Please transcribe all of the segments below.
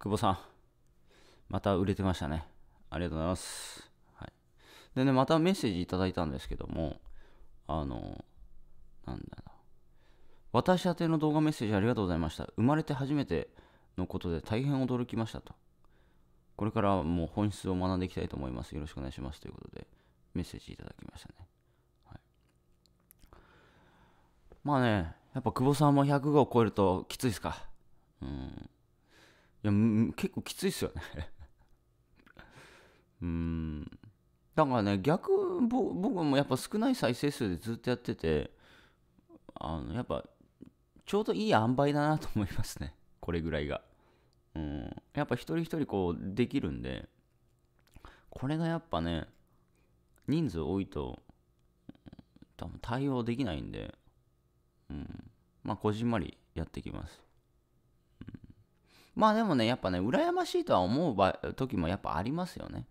久保さん、また売れてましたね。ありがとうございます。はい、でね、またメッセージいただいたんですけども、あの、なんだろう。私宛ての動画メッセージありがとうございました。生まれて初めてのことで大変驚きましたと。これからもう本質を学んでいきたいと思います。よろしくお願いします。ということで、メッセージいただきましたね。はい、まあね、やっぱ久保さんも100号を超えるときついですか。うん。や結構きついっすよね うんだからね逆僕もやっぱ少ない再生数でずっとやっててあのやっぱちょうどいい塩梅だなと思いますね これぐらいがうんやっぱ一人一人こうできるんでこれがやっぱね人数多いと多分対応できないんで、うん、まあこじんまりやってきますまあでもね、やっぱね、羨ましいとは思う時もやっぱありますよね。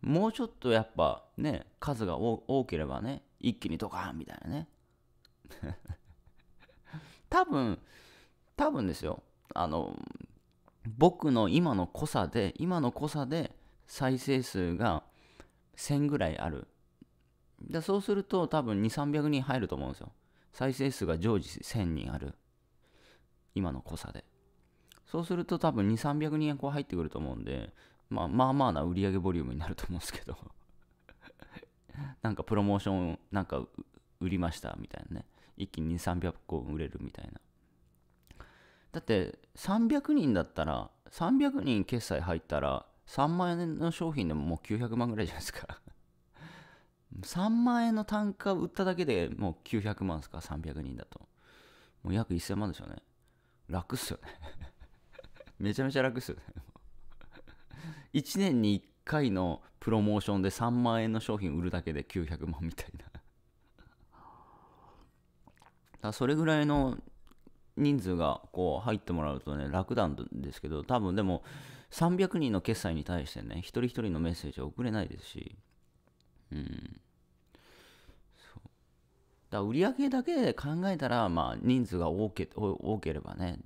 もうちょっとやっぱね、数が多ければね、一気にドカーンみたいなね。多分、多分ですよ。あの、僕の今の濃さで、今の濃さで再生数が1000ぐらいある。でそうすると多分2、300人入ると思うんですよ。再生数が常時1000人ある。今の濃さで。そうすると多分2、300人こう入ってくると思うんで、まあ、まあまあな売り上げボリュームになると思うんですけど なんかプロモーションなんか売りましたみたいなね。一気に2、300個売れるみたいな。だって300人だったら、300人決済入ったら、3万円の商品でももう900万ぐらいじゃないですか3 万円の単価売っただけでもう900万ですか、300人だと。もう約1000万でしょうね。楽っすよねめちゃめちゃ楽っすよね1 年に1回のプロモーションで3万円の商品売るだけで900万みたいなだそれぐらいの人数がこう入ってもらうとね楽なんですけど多分でも300人の決済に対してね一人一人のメッセージは送れないですしうんそうだ売り上げだけで考えたらまあ人数が多け多ければね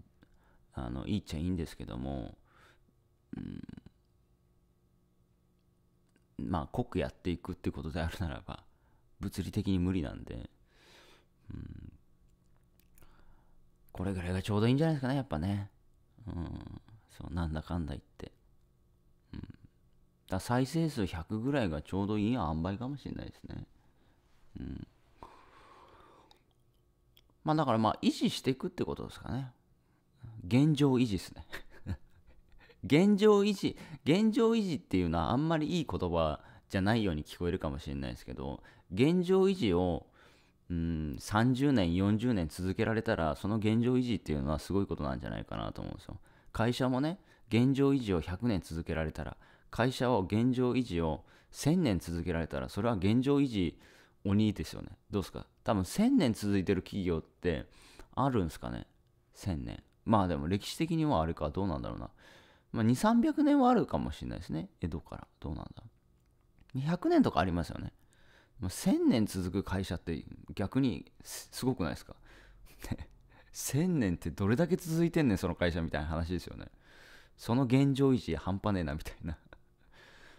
あのいいっちゃいいんですけども、うん、まあ濃くやっていくってことであるならば物理的に無理なんで、うん、これぐらいがちょうどいいんじゃないですかねやっぱね、うん、そうなんだかんだ言って、うん、だ再生数100ぐらいがちょうどいい塩梅かもしれないですねうんまあだからまあ維持していくってことですかね現状維持ですね 現状維持現状維持っていうのはあんまりいい言葉じゃないように聞こえるかもしれないですけど現状維持をうん30年40年続けられたらその現状維持っていうのはすごいことなんじゃないかなと思うんですよ会社もね現状維持を100年続けられたら会社を現状維持を1000年続けられたらそれは現状維持鬼ですよねどうですか多分1000年続いてる企業ってあるんですかね1000年まあでも歴史的にはあるかどうなんだろうな。まあ、2、300年はあるかもしれないですね。江戸から。どうなんだ2 0 0年とかありますよね。1000年続く会社って逆にすごくないですか1000 年ってどれだけ続いてんねん、その会社みたいな話ですよね。その現状維持半端ねえな、みたいな だか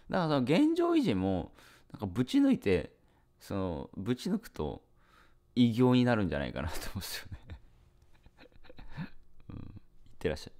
らその現状維持も、なんかぶち抜いて、その、ぶち抜くと異業になるんじゃないかなと思うんですよね Gracias.